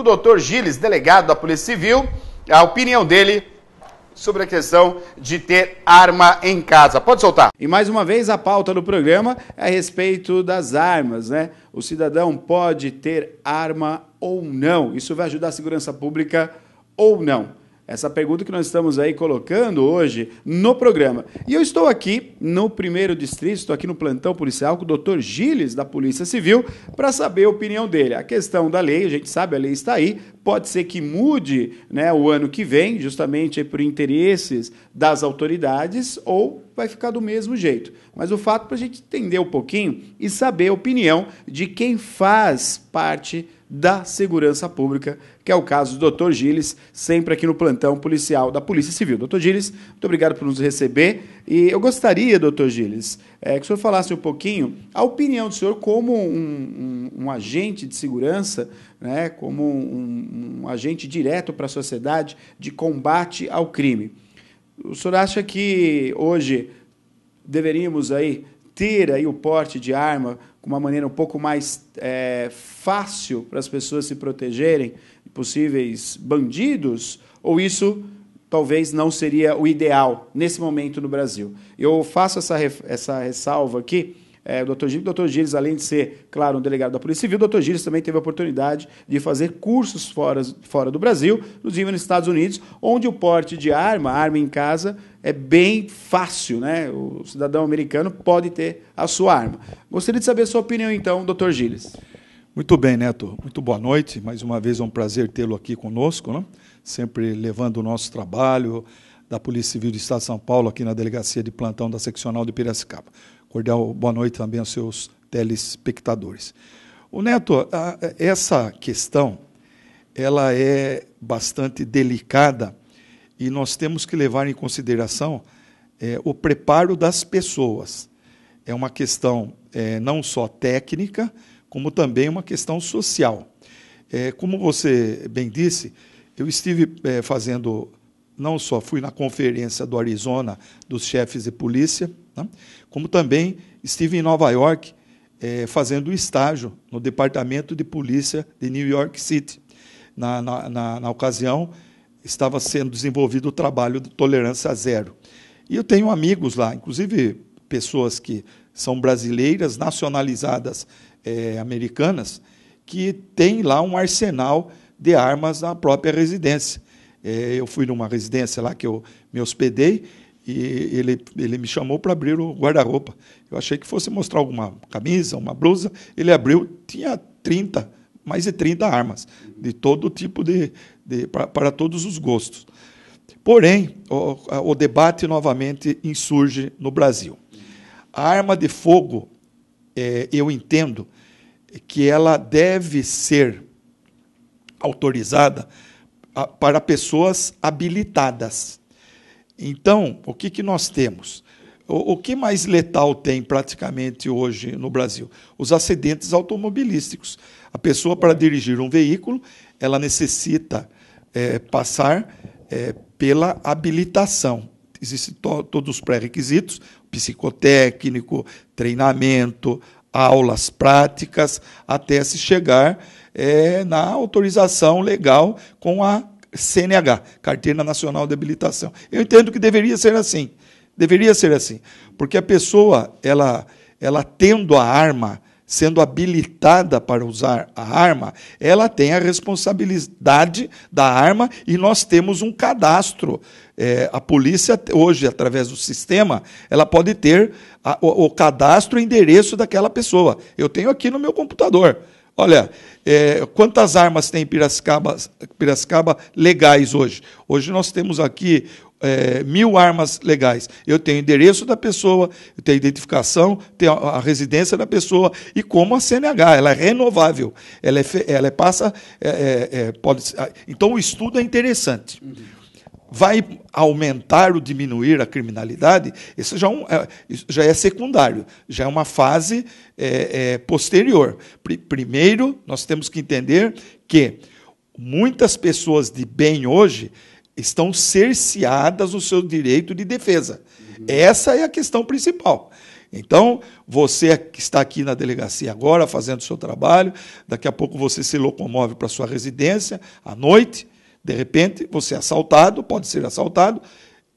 o doutor Gilles, delegado da Polícia Civil, a opinião dele sobre a questão de ter arma em casa. Pode soltar. E mais uma vez a pauta do programa é a respeito das armas, né? O cidadão pode ter arma ou não. Isso vai ajudar a segurança pública ou não. Essa pergunta que nós estamos aí colocando hoje no programa. E eu estou aqui no primeiro distrito, estou aqui no plantão policial com o doutor Giles, da Polícia Civil, para saber a opinião dele. A questão da lei, a gente sabe, a lei está aí, pode ser que mude né, o ano que vem, justamente por interesses das autoridades, ou vai ficar do mesmo jeito. Mas o fato é para a gente entender um pouquinho e saber a opinião de quem faz parte da segurança pública, que é o caso do Dr. Gilles, sempre aqui no plantão policial da Polícia Civil. Dr. Gilles, muito obrigado por nos receber. E eu gostaria, Dr. Gilles, é, que o senhor falasse um pouquinho a opinião do senhor como um, um, um agente de segurança, né, como um, um agente direto para a sociedade de combate ao crime. O senhor acha que hoje deveríamos aí ter aí o porte de arma com uma maneira um pouco mais é, fácil para as pessoas se protegerem de possíveis bandidos? Ou isso talvez não seria o ideal nesse momento no Brasil? Eu faço essa, essa ressalva aqui é, o Dr. Gilles, O Dr. Gires, além de ser, claro, um delegado da Polícia Civil, o Dr. Gilles também teve a oportunidade de fazer cursos fora, fora do Brasil, inclusive nos Estados Unidos, onde o porte de arma, arma em casa, é bem fácil, né? O cidadão americano pode ter a sua arma. Gostaria de saber a sua opinião, então, Dr. Gilles. Muito bem, Neto. Muito boa noite. Mais uma vez é um prazer tê-lo aqui conosco, né? sempre levando o nosso trabalho da Polícia Civil do Estado de São Paulo aqui na Delegacia de Plantão da Seccional de Piracicaba. Cordial boa noite também aos seus telespectadores. O Neto, a, essa questão ela é bastante delicada e nós temos que levar em consideração é, o preparo das pessoas. É uma questão é, não só técnica, como também uma questão social. É, como você bem disse, eu estive é, fazendo, não só fui na conferência do Arizona dos chefes de polícia, né? Como também estive em Nova York é, fazendo estágio no Departamento de Polícia de New York City. Na, na, na, na ocasião, estava sendo desenvolvido o trabalho de tolerância zero. E eu tenho amigos lá, inclusive pessoas que são brasileiras, nacionalizadas é, americanas, que têm lá um arsenal de armas na própria residência. É, eu fui numa residência lá que eu me hospedei e ele, ele me chamou para abrir o guarda-roupa. Eu achei que fosse mostrar alguma camisa, uma blusa. Ele abriu, tinha 30, mais de 30 armas, de todo tipo de. de para todos os gostos. Porém, o, o debate novamente insurge no Brasil. A arma de fogo, é, eu entendo que ela deve ser autorizada para pessoas habilitadas então, o que, que nós temos? O, o que mais letal tem praticamente hoje no Brasil? Os acidentes automobilísticos. A pessoa, para dirigir um veículo, ela necessita é, passar é, pela habilitação. Existem to todos os pré-requisitos, psicotécnico, treinamento, aulas práticas, até se chegar é, na autorização legal com a CNH, Carteira Nacional de Habilitação. Eu entendo que deveria ser assim. Deveria ser assim, porque a pessoa, ela, ela tendo a arma, sendo habilitada para usar a arma, ela tem a responsabilidade da arma e nós temos um cadastro. É, a polícia, hoje, através do sistema, ela pode ter a, o, o cadastro e endereço daquela pessoa. Eu tenho aqui no meu computador. Olha, é, quantas armas tem Piracicaba, Piracicaba legais hoje? Hoje nós temos aqui é, mil armas legais. Eu tenho o endereço da pessoa, eu tenho a identificação, tenho a, a residência da pessoa e como a CNH, ela é renovável, ela, é, ela é passa, é, é, é pode, então o estudo é interessante. Uhum vai aumentar ou diminuir a criminalidade, isso já, é, um, é, já é secundário, já é uma fase é, é, posterior. primeiro, nós temos que entender que muitas pessoas de bem hoje estão cerceadas o seu direito de defesa. Uhum. Essa é a questão principal. Então, você que está aqui na delegacia agora, fazendo o seu trabalho, daqui a pouco você se locomove para sua residência à noite, de repente, você é assaltado, pode ser assaltado,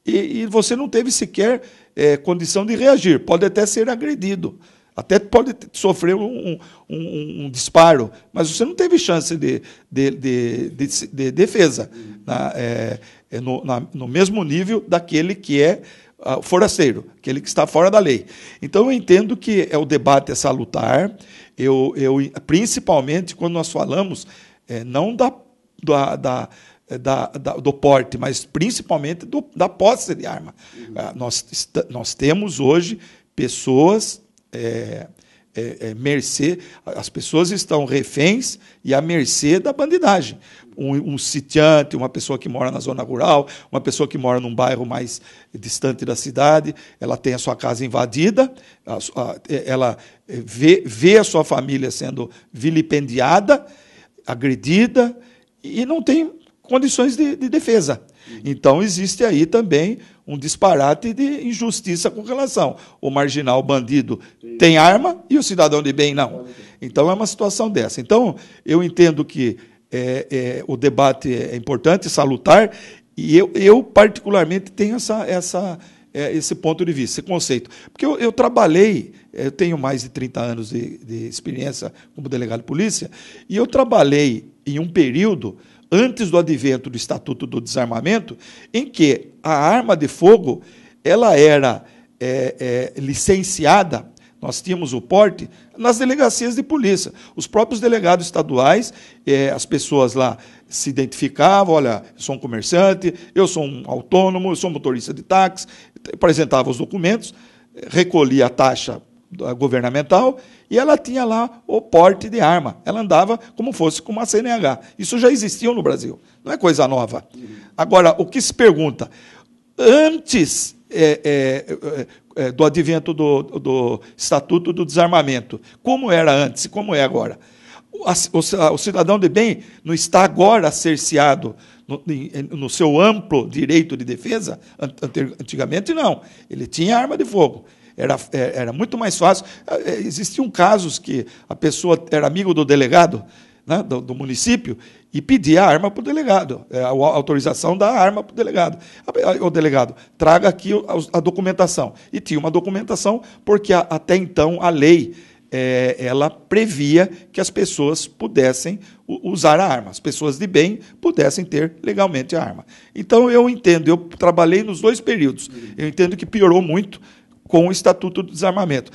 e, e você não teve sequer é, condição de reagir, pode até ser agredido, até pode sofrer um, um, um disparo, mas você não teve chance de, de, de, de, de defesa na, é, no, na, no mesmo nível daquele que é ah, forasteiro, aquele que está fora da lei. Então eu entendo que é o debate é salutar, eu, eu, principalmente quando nós falamos é, não da, da, da é, da, da, do porte, mas principalmente do, da posse de arma. Uhum. Ah, nós, nós temos hoje pessoas é, é, é, mercê, as pessoas estão reféns e à mercê da bandidagem. Um, um, sitiante, uma pessoa que mora na zona rural, uma pessoa que mora num bairro mais distante da cidade, ela tem a sua casa invadida, a, a, é, ela é, vê, vê a sua família sendo vilipendiada, agredida, e não tem condições de, de defesa. Então, existe aí também um disparate de injustiça com relação. O marginal bandido tem arma e o cidadão de bem não. Então, é uma situação dessa. Então, eu entendo que é, é, o debate é, é importante, salutar, e eu, eu particularmente, tenho essa, essa, é, esse ponto de vista, esse conceito. Porque eu, eu trabalhei, é, eu tenho mais de 30 anos de, de, experiência como delegado de polícia, e eu trabalhei em um período antes do advento do Estatuto do Desarmamento, em que a arma de fogo ela era é, é, licenciada, nós tínhamos o porte, nas delegacias de polícia. Os próprios delegados estaduais, é, as pessoas lá se identificavam, olha, eu sou um comerciante, eu sou um autônomo, eu sou motorista de táxi, apresentava os documentos, recolhia a taxa governamental e ela tinha lá o porte de arma. Ela andava como fosse com uma CNH. Isso já existiu no Brasil, não é coisa nova. Agora, o que se pergunta? Antes é, é, é, é, do advento do, do Estatuto do Desarmamento, como era antes e como é agora? o, cidadão de bem não está agora cerceado no, no seu amplo direito de defesa? Antigamente, não. Ele tinha arma de fogo era, é, era muito mais fácil. Ah, é, existiam casos que a pessoa era amigo do delegado né, do, do, município e pedia a arma para o delegado, é, a autorização da arma para o delegado. O delegado, traga aqui a documentação. E tinha uma documentação, porque a, até então a lei é, ela previa que as pessoas pudessem usar a arma, as pessoas de bem pudessem ter legalmente a arma. Então eu entendo, eu trabalhei nos dois períodos. Eu entendo que piorou muito com o Estatuto do Desarmamento.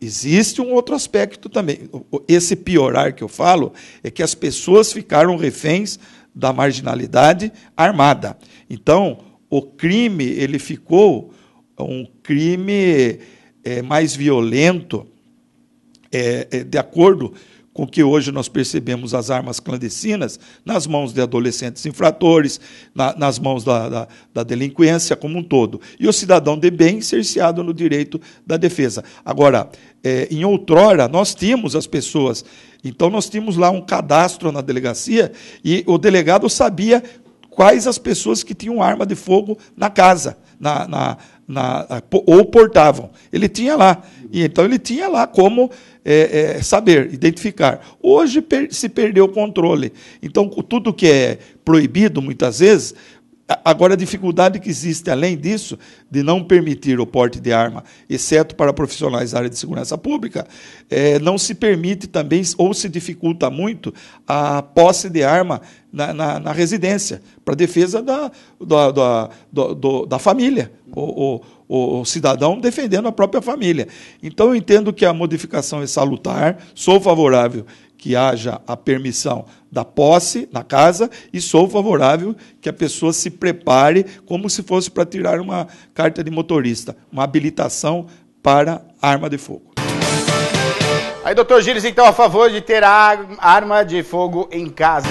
Existe um outro aspecto também. Esse piorar que eu falo é que as pessoas ficaram reféns da marginalidade armada. Então, o crime ele ficou um crime é, mais violento, é, é, de acordo com que hoje nós percebemos as armas clandestinas nas mãos de adolescentes infratores, na, nas mãos da, da, da, delinquência como um todo. E o cidadão de bem cerceado no direito da defesa. Agora, é, em outrora, nós tínhamos as pessoas. Então, nós tínhamos lá um cadastro na delegacia e o delegado sabia quais as pessoas que tinham arma de fogo na casa, na, na, na, ou portavam. Ele tinha lá. E então ele tinha lá como é, é, saber, identificar. Hoje per se perdeu o controle. Então, tudo que é proibido, muitas vezes, Agora, a dificuldade que existe, além disso, de não permitir o porte de arma, exceto para profissionais da área de segurança pública, é, não se permite também, ou se dificulta muito, a posse de arma na, na, na residência, para defesa da, da, da, da família, o, o, o cidadão defendendo a própria família. Então, eu entendo que a modificação é salutar, sou favorável que haja a permissão da posse na casa e sou favorável que a pessoa se prepare como se fosse para tirar uma carta de motorista, uma habilitação para arma de fogo. Aí, doutor Gilles, então, a favor de ter a arma de fogo em casa.